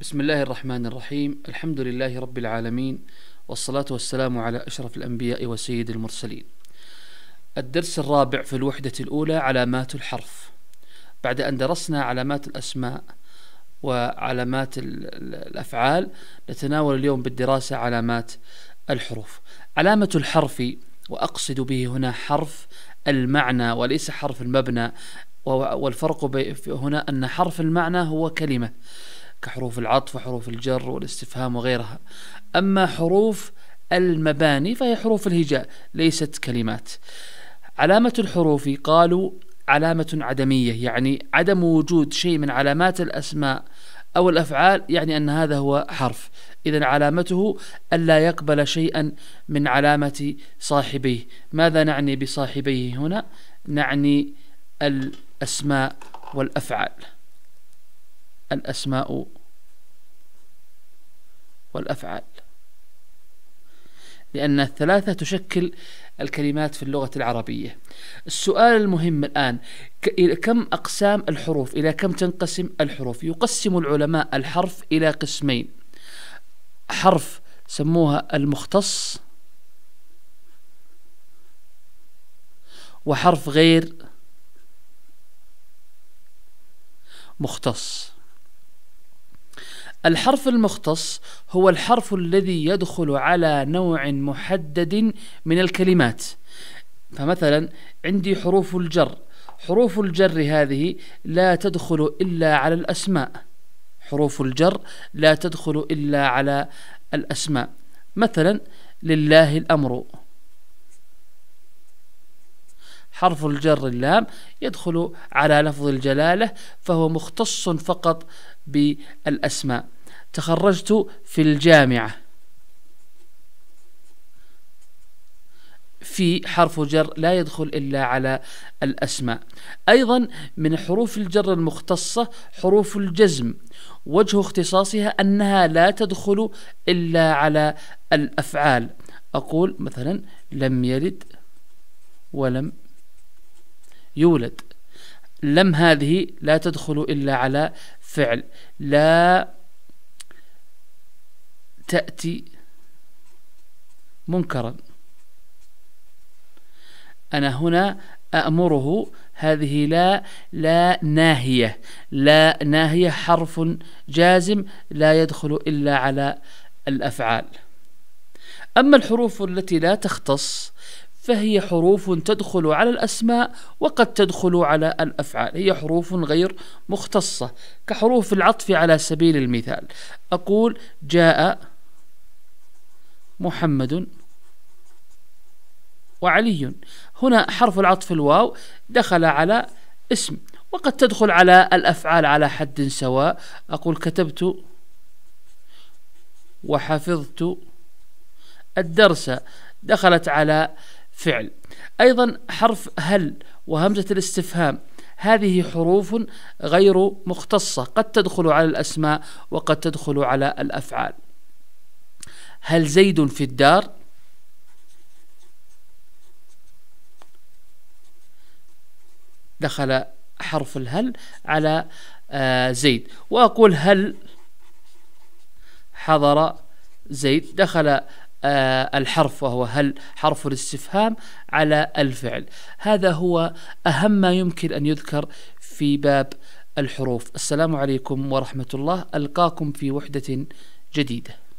بسم الله الرحمن الرحيم الحمد لله رب العالمين والصلاة والسلام على أشرف الأنبياء وسيد المرسلين الدرس الرابع في الوحدة الأولى علامات الحرف بعد أن درسنا علامات الأسماء وعلامات الأفعال نتناول اليوم بالدراسة علامات الحروف علامة الحرف وأقصد به هنا حرف المعنى وليس حرف المبنى والفرق هنا أن حرف المعنى هو كلمة كحروف العطف وحروف الجر والاستفهام وغيرها أما حروف المباني فهي حروف الهجاء ليست كلمات علامة الحروف قالوا علامة عدمية يعني عدم وجود شيء من علامات الأسماء أو الأفعال يعني أن هذا هو حرف إذا علامته ألا يقبل شيئا من علامة صاحبيه ماذا نعني بصاحبيه هنا؟ نعني الأسماء والأفعال الأسماء والأفعال لأن الثلاثة تشكل الكلمات في اللغة العربية السؤال المهم الآن كم أقسام الحروف إلى كم تنقسم الحروف يقسم العلماء الحرف إلى قسمين حرف سموها المختص وحرف غير مختص الحرف المختص هو الحرف الذي يدخل على نوع محدد من الكلمات فمثلا عندي حروف الجر حروف الجر هذه لا تدخل إلا على الأسماء حروف الجر لا تدخل إلا على الأسماء مثلا لله الأمر حرف الجر اللام يدخل على لفظ الجلالة فهو مختص فقط بالأسماء تخرجت في الجامعة في حرف جر لا يدخل إلا على الأسماء أيضا من حروف الجر المختصة حروف الجزم وجه اختصاصها أنها لا تدخل إلا على الأفعال أقول مثلا لم يلد ولم يولد لم هذه لا تدخل إلا على فعل لا تأتي منكرا أنا هنا أأمره هذه لا لا ناهية لا ناهية حرف جازم لا يدخل إلا على الأفعال أما الحروف التي لا تختص فهي حروف تدخل على الأسماء وقد تدخل على الأفعال هي حروف غير مختصة كحروف العطف على سبيل المثال أقول جاء محمد وعلي هنا حرف العطف الواو دخل على اسم وقد تدخل على الأفعال على حد سواء أقول كتبت وحفظت الدرس دخلت على فعل أيضا حرف هل وهمزة الاستفهام هذه حروف غير مختصة قد تدخل على الأسماء وقد تدخل على الأفعال هل زيد في الدار؟ دخل حرف الهل على آه، زيد وأقول هل حضر زيد دخل آه، الحرف وهو هل حرف الاستفهام على الفعل هذا هو أهم ما يمكن أن يذكر في باب الحروف السلام عليكم ورحمة الله ألقاكم في وحدة جديدة